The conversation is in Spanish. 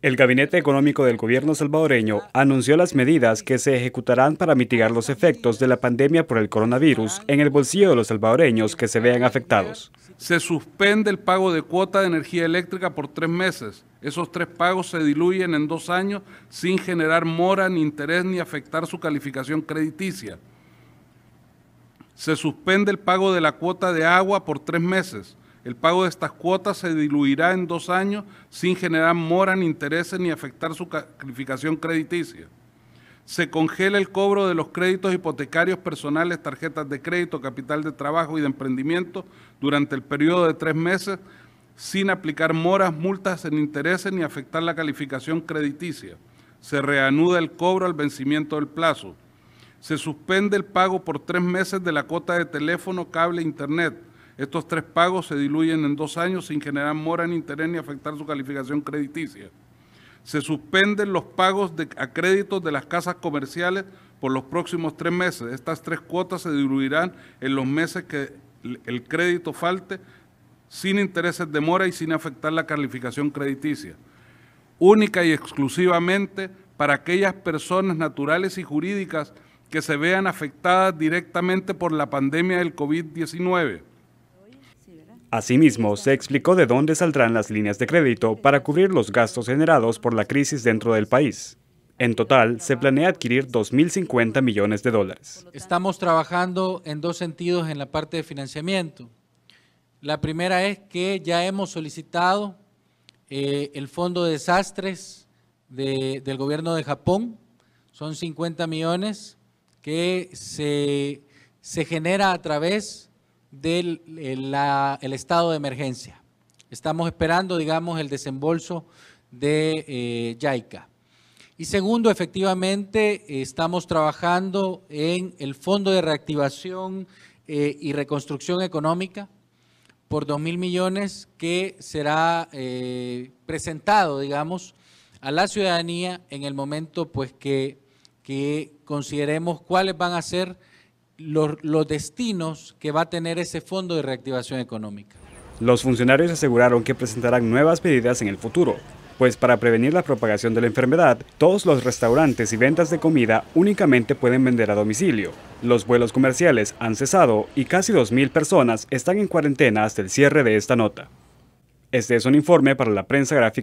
El Gabinete Económico del Gobierno salvadoreño anunció las medidas que se ejecutarán para mitigar los efectos de la pandemia por el coronavirus en el bolsillo de los salvadoreños que se vean afectados. Se suspende el pago de cuota de energía eléctrica por tres meses. Esos tres pagos se diluyen en dos años sin generar mora ni interés ni afectar su calificación crediticia. Se suspende el pago de la cuota de agua por tres meses el pago de estas cuotas se diluirá en dos años sin generar mora ni intereses ni afectar su calificación crediticia. Se congela el cobro de los créditos hipotecarios personales, tarjetas de crédito, capital de trabajo y de emprendimiento durante el periodo de tres meses sin aplicar moras, multas en intereses ni afectar la calificación crediticia. Se reanuda el cobro al vencimiento del plazo. Se suspende el pago por tres meses de la cuota de teléfono, cable e internet estos tres pagos se diluyen en dos años sin generar mora ni interés ni afectar su calificación crediticia. Se suspenden los pagos a créditos de las casas comerciales por los próximos tres meses. Estas tres cuotas se diluirán en los meses que el crédito falte sin intereses de mora y sin afectar la calificación crediticia. Única y exclusivamente para aquellas personas naturales y jurídicas que se vean afectadas directamente por la pandemia del COVID-19 Asimismo, se explicó de dónde saldrán las líneas de crédito para cubrir los gastos generados por la crisis dentro del país. En total, se planea adquirir 2.050 millones de dólares. Estamos trabajando en dos sentidos en la parte de financiamiento. La primera es que ya hemos solicitado eh, el fondo de desastres del gobierno de Japón. Son 50 millones que se, se genera a través del eh, el estado de emergencia. Estamos esperando, digamos, el desembolso de eh, Y segundo, efectivamente, estamos trabajando en el Fondo de Reactivación eh, y Reconstrucción Económica por 2 mil millones que será eh, presentado, digamos, a la ciudadanía en el momento pues, que, que consideremos cuáles van a ser los, destinos que va a tener ese fondo de reactivación económica. Los funcionarios aseguraron que presentarán nuevas medidas en el futuro, pues para prevenir la propagación de la enfermedad, todos los restaurantes y ventas de comida únicamente pueden vender a domicilio. Los vuelos comerciales han cesado y casi 2.000 personas están en cuarentena hasta el cierre de esta nota. Este es un informe para la